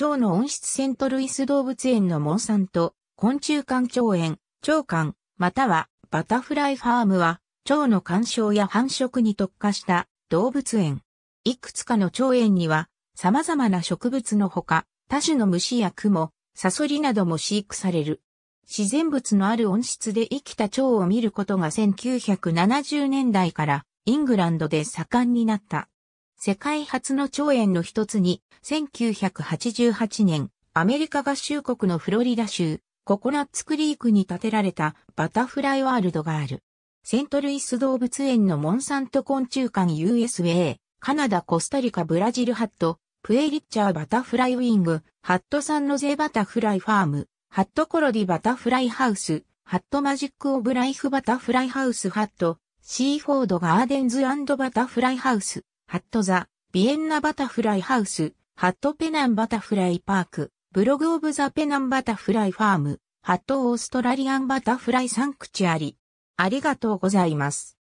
蝶の温室セントルイス動物園のモンサント、昆虫館腸園、腸館、またはバタフライファームは、腸の鑑賞や繁殖に特化した動物園。いくつかの腸園には、様々な植物のほか、多種の虫や蜘蛛、サソリなども飼育される。自然物のある温室で生きた蝶を見ることが1970年代からイングランドで盛んになった。世界初の超円の一つに、1988年、アメリカ合衆国のフロリダ州、ココナッツクリークに建てられたバタフライワールドがある。セントルイス動物園のモンサント昆虫館 USA、カナダ、コスタリカ、ブラジルハット、プエリッチャーバタフライウィング、ハットサンノゼバタフライファーム、ハットコロディバタフライハウス、ハットマジックオブライフバタフライハウスハット、シーフォードガーデンズバタフライハウス、ハットザ、ビエンナバタフライハウス、ハットペナンバタフライパーク、ブログオブザペナンバタフライファーム、ハットオーストラリアンバタフライサンクチュアリ。ありがとうございます。